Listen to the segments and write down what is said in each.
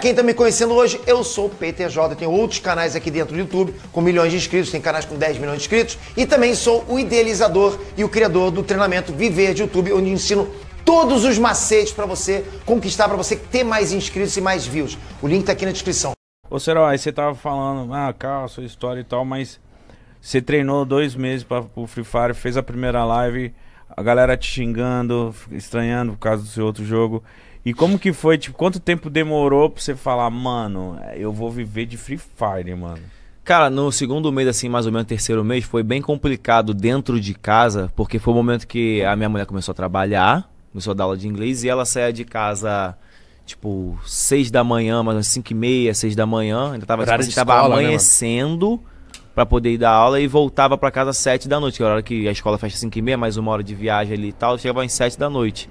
quem está me conhecendo hoje, eu sou o PTJ. Tenho outros canais aqui dentro do YouTube com milhões de inscritos, tem canais com 10 milhões de inscritos. E também sou o idealizador e o criador do treinamento Viver de YouTube, onde ensino todos os macetes para você conquistar, para você ter mais inscritos e mais views. O link está aqui na descrição. Ô, Serói, você tava falando, ah, sua história e tal, mas você treinou dois meses para o Free Fire, fez a primeira live a galera te xingando, estranhando por causa do seu outro jogo. E como que foi, tipo, quanto tempo demorou pra você falar, mano, eu vou viver de Free Fire, mano? Cara, no segundo mês, assim, mais ou menos, terceiro mês, foi bem complicado dentro de casa, porque foi o momento que a minha mulher começou a trabalhar, começou a dar aula de inglês, e ela saía de casa, tipo, seis da manhã, mais ou menos cinco e meia, seis da manhã, ainda tava, tipo, escola, tava né, amanhecendo... Né, para poder ir dar aula e voltava para casa às sete da noite, que era é a hora que a escola fecha cinco e meia, mais uma hora de viagem ali e tal, chegava às sete da noite.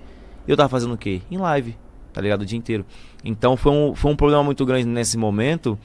E eu tava fazendo o quê? Em live, tá ligado? O dia inteiro. Então foi um, foi um problema muito grande nesse momento,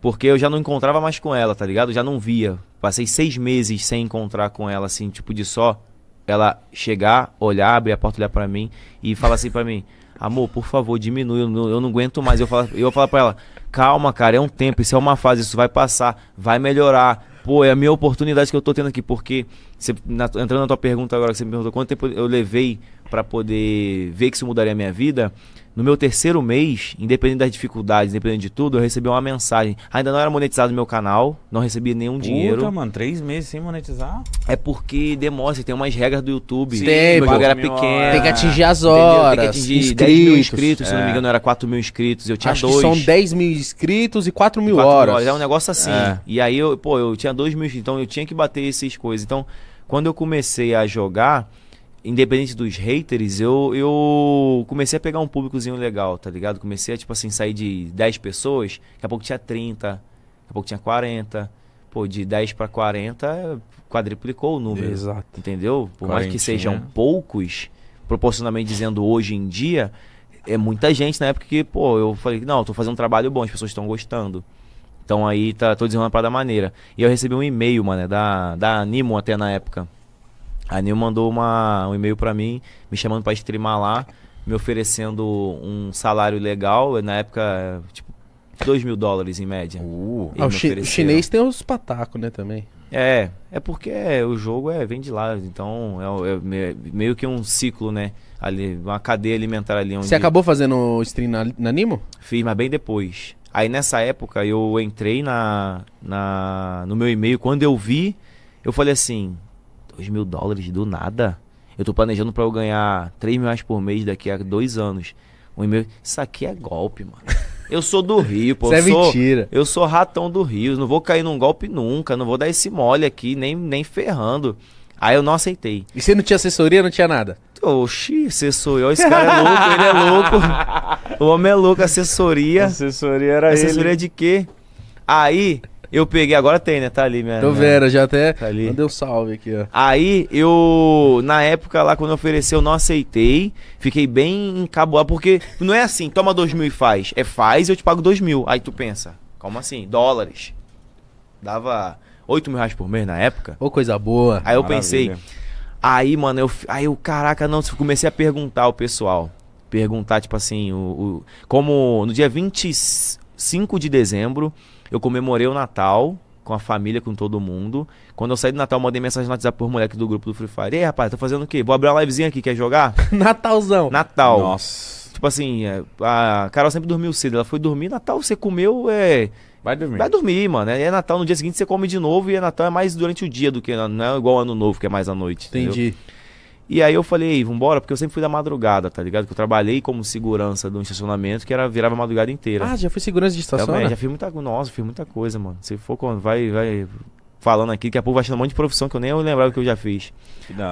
porque eu já não encontrava mais com ela, tá ligado? Eu já não via. Passei seis meses sem encontrar com ela, assim, tipo de só ela chegar, olhar, abrir a porta, olhar para mim e falar assim para mim: amor, por favor, diminui, eu não, aguento mais. Eu falo, eu falo pra ela, calma, cara, é um tempo, isso é uma fase, isso vai passar, vai melhorar. Pô, é a minha oportunidade que eu tô tendo aqui, porque, você, na, entrando na tua pergunta agora, que você me perguntou quanto tempo eu levei para poder ver que isso mudaria a minha vida, no meu terceiro mês, independente das dificuldades, independente de tudo, eu recebi uma mensagem. Ainda não era monetizado o meu canal, não recebi nenhum Puta, dinheiro. mano, três meses sem monetizar? É porque demora, tem umas regras do YouTube. Sim, tem, meu jogo era pequeno. Tem que atingir as horas. Entendeu? Tem que atingir inscritos, 10 mil inscritos, é. se não me é. engano, era 4 mil inscritos. Eu tinha Acho dois. são 10 mil inscritos e 4 mil, 4 horas. horas. É um negócio assim. É. E aí, eu, pô, eu tinha 2 mil inscritos, então eu tinha que bater essas coisas. Então, quando eu comecei a jogar independente dos haters, eu, eu comecei a pegar um públicozinho legal, tá ligado? Comecei a, tipo assim, sair de 10 pessoas, daqui a pouco tinha 30, daqui a pouco tinha 40. Pô, de 10 para 40, quadriplicou o número. Exato. Entendeu? Por mais que sejam poucos, proporcionalmente dizendo hoje em dia, é muita gente na época que, pô, eu falei, não, tô fazendo um trabalho bom, as pessoas estão gostando. Então aí tá, tô desenrolando uma parada maneira. E eu recebi um e-mail, mano, é da, da Animo até na época. A Nil mandou uma, um e-mail para mim, me chamando para streamar lá, me oferecendo um salário legal. Na época, tipo, 2 mil dólares em média. Uh, ah, o chi chinês tem os patacos, né, também. É, é porque o jogo é vem de lá, então é, é, meio que um ciclo, né? Ali, uma cadeia alimentar ali. Onde... Você acabou fazendo stream na, na Nimo? Fiz, mas bem depois. Aí nessa época eu entrei na, na no meu e-mail, quando eu vi, eu falei assim, 2 mil dólares do nada. Eu tô planejando para eu ganhar 3 mil reais por mês daqui a dois anos. Um e-mail. Isso aqui é golpe, mano. Eu sou do Rio, pô. Isso é sou, mentira. Eu sou ratão do Rio. Não vou cair num golpe nunca. Não vou dar esse mole aqui, nem, nem ferrando. Aí eu não aceitei. E você não tinha assessoria, não tinha nada? Oxi, assessoria. Esse cara é louco, ele é louco. O homem é louco, assessoria. Assessoria era assessoria ele. Assessoria de quê? Aí eu peguei, agora tem, né? Tá ali, minha. Tô vendo, minha... já até tá ali. mandei um salve aqui, ó. Aí eu, na época lá, quando ofereceu, não aceitei. Fiquei bem encaboado, porque não é assim, toma dois mil e faz. É faz eu te pago dois mil. Aí tu pensa, como assim? Dólares. Dava oito mil reais por mês na época. Ô, coisa boa. Aí eu Maravilha. pensei. Aí, mano, eu. Aí eu, caraca, não, comecei a perguntar ao pessoal. Perguntar, tipo assim, o, o como no dia 25 de dezembro eu comemorei o Natal com a família, com todo mundo. Quando eu saí do Natal, mandei mensagem no WhatsApp pro moleque do grupo do Free Fire. Ei, rapaz, tá fazendo o quê? Vou abrir uma livezinha aqui, quer jogar? Natalzão. Natal. Nossa. Tipo assim, é, a Carol sempre dormiu cedo. Ela foi dormir, Natal, você comeu, é. Vai dormir. Vai dormir, mano. É Natal, no dia seguinte você come de novo e é Natal é mais durante o dia do que. Não é igual ano novo, que é mais à noite. Entendi. Entendeu? E aí eu falei, vambora, porque eu sempre fui da madrugada, tá ligado? Que eu trabalhei como segurança de um estacionamento que era, virava a madrugada inteira. Ah, já fui segurança de estacionamento? Também, já fiz muita coisa. Nossa, fiz muita coisa, mano. Se for, vai, vai falando aqui, que a pouco vai achando um monte de profissão que eu nem lembrava que eu já fiz.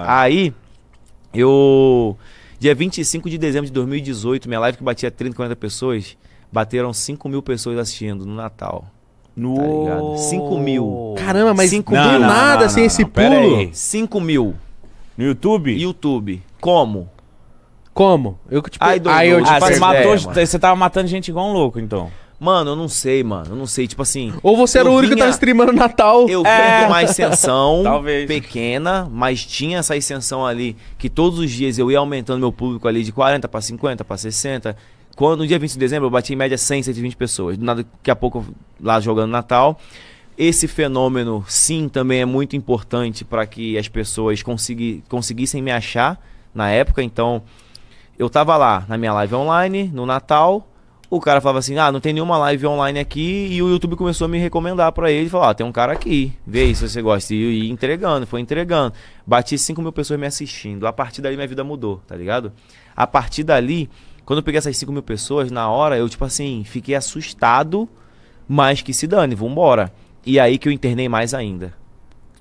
Aí, eu. Dia 25 de dezembro de 2018, minha live que batia 30, 40 pessoas, bateram 5 mil pessoas assistindo no Natal. No... Tá 5 mil. Caramba, mas 5 não, mil não, nada não, sem esse pulo. 5 mil. No YouTube? YouTube. Como? Como? Eu que te Aí, eu te ah, você, matou, é, você tava matando gente igual um louco, então. Mano, eu não sei, mano. Eu não sei, tipo assim. Ou você era o único vinha... que tava streamando Natal. Eu é. vim uma ascensão pequena, mas tinha essa ascensão ali que todos os dias eu ia aumentando meu público ali de 40 para 50, para 60. Quando, no dia 20 de dezembro eu bati em média 100, 120 pessoas. Do nada, daqui a pouco lá jogando Natal. Esse fenômeno, sim, também é muito importante para que as pessoas consegui, conseguissem me achar na época. Então, eu tava lá na minha live online, no Natal. O cara falava assim: Ah, não tem nenhuma live online aqui. E o YouTube começou a me recomendar para ele: Falar, ah, tem um cara aqui, vê aí se você gosta. E, ia entregando, foi entregando. Bati 5 mil pessoas me assistindo. A partir dali minha vida mudou, tá ligado? A partir dali, quando eu peguei essas 5 mil pessoas, na hora eu, tipo assim, fiquei assustado, mas que se dane, vambora. embora e aí que eu internei mais ainda.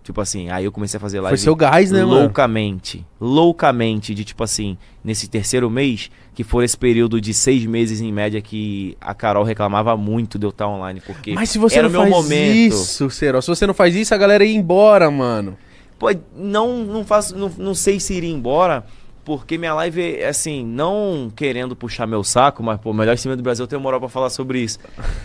Tipo assim, aí eu comecei a fazer live. Foi seu gás, né, Loucamente. Mano? Loucamente. De tipo assim, nesse terceiro mês, que foi esse período de seis meses em média que a Carol reclamava muito de eu estar online. Porque Mas se você era não o meu faz momento. isso, Serol, se você não faz isso, a galera ia embora, mano. Pô, não, não faço. Não, não sei se iria embora porque minha live, é, é assim, não querendo puxar meu saco, mas, pô, melhor cinema do Brasil, eu tenho moral pra falar sobre isso.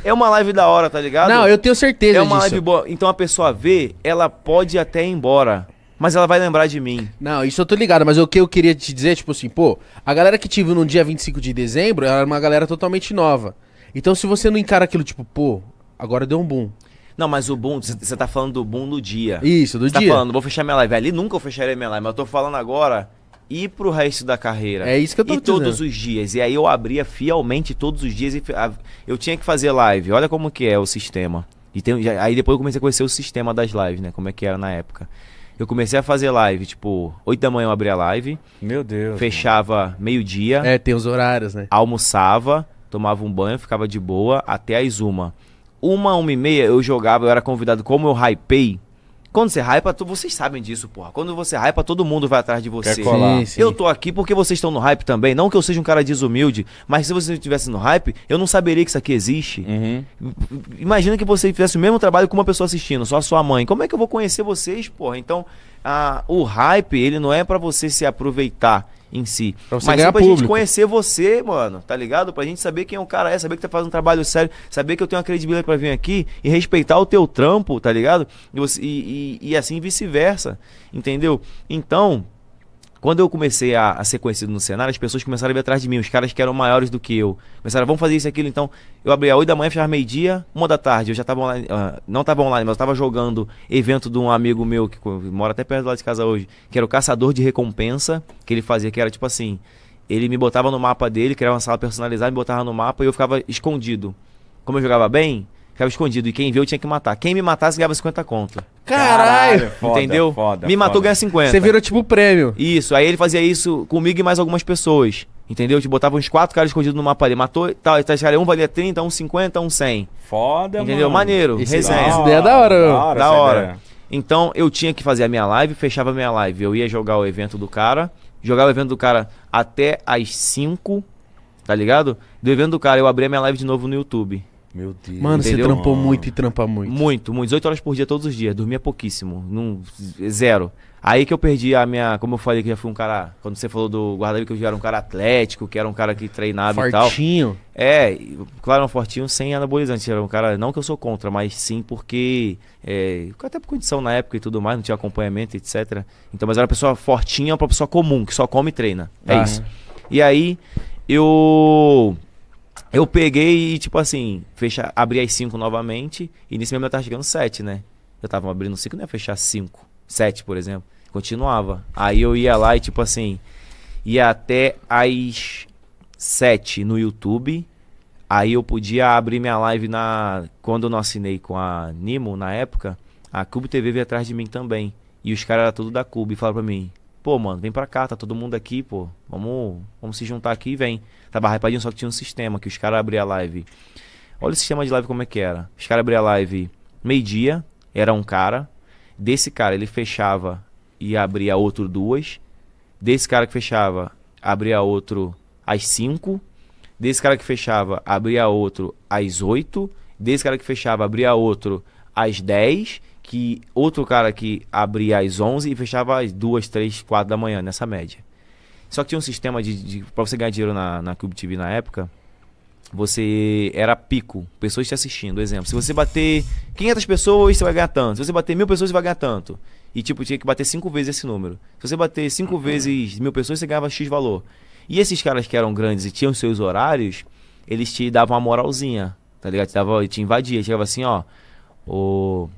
É uma live da hora, tá ligado? Não, eu tenho certeza É uma disso. live boa. Então a pessoa vê, ela pode até ir embora, mas ela vai lembrar de mim. Não, isso eu tô ligado, mas o que eu queria te dizer, tipo assim, pô, a galera que te viu no dia 25 de dezembro, ela era uma galera totalmente nova. Então se você não encara aquilo, tipo, pô, agora deu um boom. Não, mas o boom, você tá falando do boom no dia. Isso, do cê tá dia. tá falando, vou fechar minha live. Ali nunca eu fecharia minha live, mas eu tô falando agora e pro resto da carreira. É isso que eu tô E dizendo. todos os dias. E aí eu abria fielmente todos os dias e eu tinha que fazer live. Olha como que é o sistema. E tem, aí depois eu comecei a conhecer o sistema das lives, né? Como é que era na época. Eu comecei a fazer live, tipo, 8 da manhã eu abria live. Meu Deus. Né? Fechava meio-dia. É, tem os horários, né? Almoçava, tomava um banho, ficava de boa até as uma. Uma, uma e meia eu jogava, eu era convidado. Como eu hypei, quando você hypa, tu, vocês sabem disso, porra. Quando você hypa, todo mundo vai atrás de você. Quer colar. Sim, sim. Eu tô aqui porque vocês estão no hype também. Não que eu seja um cara desumilde, mas se você estivesse no hype, eu não saberia que isso aqui existe. Uhum. Imagina que você fizesse o mesmo trabalho com uma pessoa assistindo, só a sua mãe. Como é que eu vou conhecer vocês, porra? Então, a, o hype, ele não é para você se aproveitar em si. Pra você Mas ganhar sim pra público. gente conhecer você, mano, tá ligado? Pra gente saber quem é o cara é, saber que tá fazendo um trabalho sério, saber que eu tenho uma credibilidade pra vir aqui e respeitar o teu trampo, tá ligado? E, você, e, e, e assim vice-versa, entendeu? Então, quando eu comecei a, a, ser conhecido no cenário, as pessoas começaram a vir atrás de mim, os caras que eram maiores do que eu. Começaram, vamos fazer isso aquilo. Então, eu abri a 8 da manhã, fechava meio-dia, uma da tarde. Eu já estava online, uh, não estava online, mas eu estava jogando evento de um amigo meu, que mora até perto lá de casa hoje, que era o caçador de recompensa, que ele fazia, que era tipo assim: ele me botava no mapa dele, criava uma sala personalizada, me botava no mapa e eu ficava escondido. Como eu jogava bem, ficava escondido. E quem viu tinha que matar. Quem me matasse ganhava 50 conto. Caralho! Entendeu? Foda, me matou, foda. ganha 50. Você virou tipo prêmio. Isso. Aí ele fazia isso comigo e mais algumas pessoas. Entendeu? Te tipo, botava uns quatro caras escondidos no mapa ali. Matou, tal, tá, tá, é um valia 30, um 50, um 100. Foda, Entendeu? Mano. Maneiro. Esse, resenha. Essa ideia é da hora. Da hora. Da hora. Então eu tinha que fazer a minha live, fechava a minha live. Eu ia jogar o evento do cara. Jogava o evento do cara até as 5, tá ligado? Do evento do cara, eu abri a minha live de novo no YouTube. Meu Deus. Mano, Entendeu? você trampou muito e trampa muito. Muito, muito. 18 horas por dia, todos os dias. Dormia pouquíssimo. Num, zero. Aí que eu perdi a minha. Como eu falei que já fui um cara. Quando você falou do guarda-vivo, que eu já era um cara atlético, que era um cara que treinava e tal. Fortinho. É, claro, um fortinho sem anabolizante. Era um cara. Não que eu sou contra, mas sim porque. É, até por condição na época e tudo mais, não tinha acompanhamento, etc. Então, mas era uma pessoa fortinha, uma pessoa comum, que só come e treina. É ah, isso. E aí, eu eu peguei e, tipo assim, fecha, abri as 5 novamente. E nesse mesmo eu tava chegando 7, né? Eu tava abrindo 5, não ia é fechar 5. 7, por exemplo. Continuava. Aí eu ia lá e, tipo assim, ia até as 7 no YouTube. Aí eu podia abrir minha live na. Quando eu não assinei com a Nimo na época, a Cube TV veio atrás de mim também. E os caras eram tudo da Cube e falaram pra mim: Pô, mano, vem pra cá, tá todo mundo aqui, pô. Vamos, vamos se juntar aqui e vem. Tava hypadinho, só que tinha um sistema que os caras abriam a live. Olha o sistema de live como é que era. Os caras abriam a live meio-dia, era um cara. Desse cara, ele fechava e abria outro duas. Desse cara que fechava, abria outro às cinco. Desse cara que fechava, abria outro às oito. Desse cara que fechava, abria outro às dez que outro cara que abria às 11 e fechava às 2, 3, 4 da manhã, nessa média. Só que tinha um sistema de, de para você ganhar dinheiro na, na Cube TV na época, você era pico, pessoas te assistindo, exemplo. Se você bater 500 pessoas, você vai ganhar tanto. Se você bater mil pessoas, você vai ganhar tanto. E tipo, tinha que bater cinco vezes esse número. Se você bater cinco uhum. vezes mil pessoas, você ganhava X valor. E esses caras que eram grandes e tinham seus horários, eles te davam uma moralzinha, tá ligado? Te, dava, te invadia, chegava assim, ó. O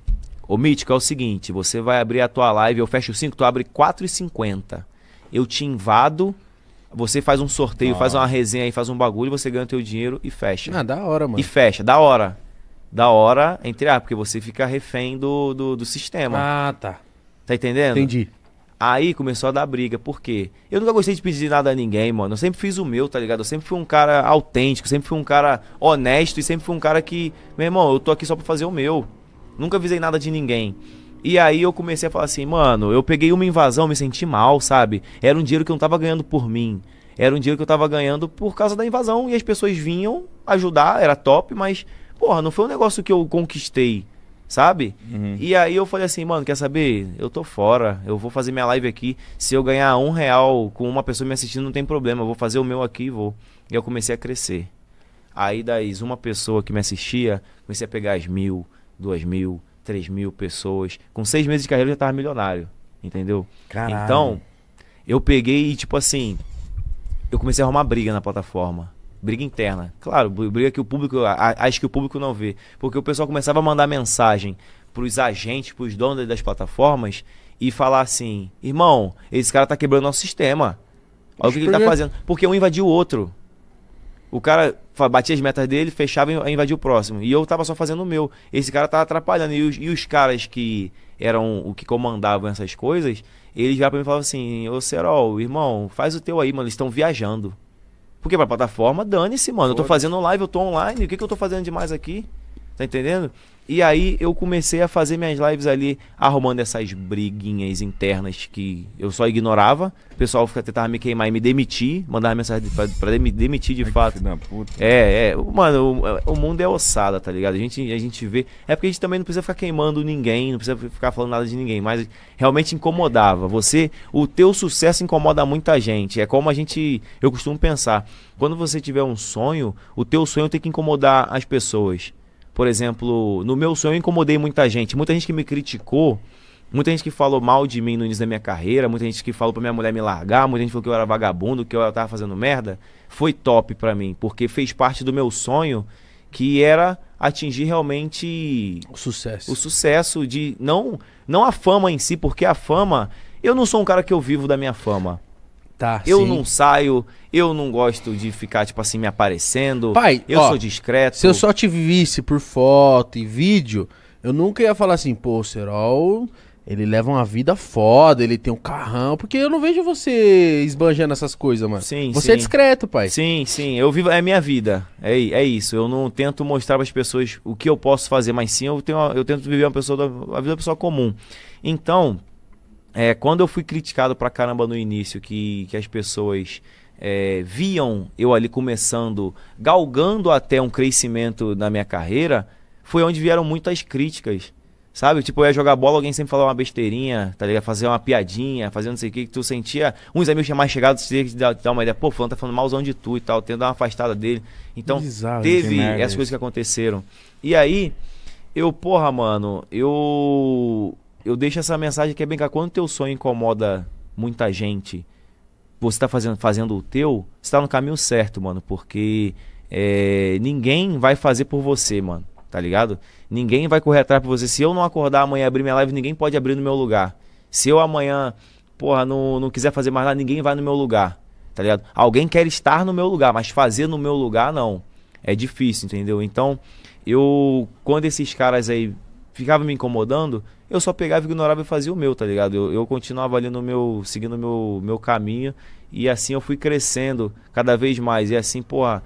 Ô Mítico, é o seguinte, você vai abrir a tua live, eu fecho 5, tu abre 4,50. Eu te invado, você faz um sorteio, ah. faz uma resenha aí, faz um bagulho, você ganha o teu dinheiro e fecha. Ah, da hora, mano. E fecha, da hora. Da hora, entre a, porque você fica refém do, do, do sistema. Ah, tá. Tá entendendo? Entendi. Aí começou a dar briga, por quê? Eu nunca gostei de pedir nada a ninguém, mano. Eu sempre fiz o meu, tá ligado? Eu sempre fui um cara autêntico, sempre fui um cara honesto e sempre fui um cara que, meu irmão, eu tô aqui só pra fazer o meu. Nunca avisei nada de ninguém. E aí eu comecei a falar assim, mano, eu peguei uma invasão, me senti mal, sabe? Era um dinheiro que eu não tava ganhando por mim. Era um dinheiro que eu tava ganhando por causa da invasão. E as pessoas vinham ajudar, era top, mas, porra, não foi um negócio que eu conquistei, sabe? Uhum. E aí eu falei assim, mano, quer saber? Eu tô fora, eu vou fazer minha live aqui. Se eu ganhar um real com uma pessoa me assistindo, não tem problema. Eu vou fazer o meu aqui e vou. E eu comecei a crescer. Aí das uma pessoa que me assistia, comecei a pegar as mil, duas mil, três mil pessoas. Com seis meses de carreira eu já tava milionário, entendeu? Caralho. Então, eu peguei e, tipo assim, eu comecei a arrumar briga na plataforma. Briga interna. Claro, briga que o público, acho que o público não vê. Porque o pessoal começava a mandar mensagem pros agentes, pros donos das plataformas e falar assim: irmão, esse cara tá quebrando nosso sistema. Olha o que, que ele tá fazendo. Porque um invadiu o outro. O cara batia as metas dele, fechava e invadia o próximo. E eu tava só fazendo o meu. Esse cara tava atrapalhando. E os, e os caras que eram o que comandavam essas coisas, eles já pra mim falavam assim: Ô Serol, irmão, faz o teu aí, mano. Eles estão viajando. Porque pra plataforma, dane-se, mano. Eu tô fazendo live, eu tô online. O que, que eu tô fazendo demais aqui? Tá entendendo? E aí eu comecei a fazer minhas lives ali, arrumando essas briguinhas internas que eu só ignorava. O pessoal tentava me queimar e me demitir, mandava mensagem pra, pra me demitir de Ai, fato. É, é. Mano, o, o, mundo é ossada, tá ligado? A gente, a gente vê. É porque a gente também não precisa ficar queimando ninguém, não precisa ficar falando nada de ninguém, mas realmente incomodava. Você, o teu sucesso incomoda muita gente. É como a gente. Eu costumo pensar. Quando você tiver um sonho, o teu sonho tem que incomodar as pessoas por exemplo, no meu sonho eu incomodei muita gente. Muita gente que me criticou, muita gente que falou mal de mim no início da minha carreira, muita gente que falou pra minha mulher me largar, muita gente falou que eu era vagabundo, que eu tava fazendo merda. Foi top pra mim, porque fez parte do meu sonho que era atingir realmente o sucesso. O sucesso de não não a fama em si, porque a fama, eu não sou um cara que eu vivo da minha fama. Tá, eu sim. não saio, eu não gosto de ficar, tipo assim, me aparecendo. Pai, eu ó, sou discreto. Se eu só te visse por foto e vídeo, eu nunca ia falar assim, pô, o Serol, ele leva uma vida foda, ele tem um carrão. Porque eu não vejo você esbanjando essas coisas, mano. Sim, Você sim. é discreto, pai. Sim, sim. Eu vivo. É minha vida. É, é isso. Eu não tento mostrar para as pessoas o que eu posso fazer, mas sim eu, tenho, eu tento viver uma pessoa da, a vida da pessoa comum. Então, é, quando eu fui criticado pra caramba no início, que, que as pessoas é, viam eu ali começando, galgando até um crescimento na minha carreira, foi onde vieram muitas críticas. Sabe? Tipo, eu ia jogar bola, alguém sempre falava uma besteirinha, tá ligado? Fazer uma piadinha, fazer não sei o que, que tu sentia. Uns amigos mais chegados te dar uma ideia, pô, fulano tá falando malzão de tu e tal, tendo uma afastada dele. Então, Bizarro, teve essas coisas que aconteceram. E aí, eu, porra, mano, eu eu deixo essa mensagem que é bem cá. Quando o teu sonho incomoda muita gente, você está fazendo, fazendo o teu, você tá no caminho certo, mano. Porque é, ninguém vai fazer por você, mano. Tá ligado? Ninguém vai correr atrás por você. Se eu não acordar amanhã e abrir minha live, ninguém pode abrir no meu lugar. Se eu amanhã, porra, não, não quiser fazer mais nada, ninguém vai no meu lugar. Tá ligado? Alguém quer estar no meu lugar, mas fazer no meu lugar, não. É difícil, entendeu? Então, eu, quando esses caras aí ficavam me incomodando, eu só pegava, ignorava e fazia o meu, tá ligado? Eu, eu continuava ali no meu, seguindo o meu, meu caminho, e assim eu fui crescendo cada vez mais, e assim, porra,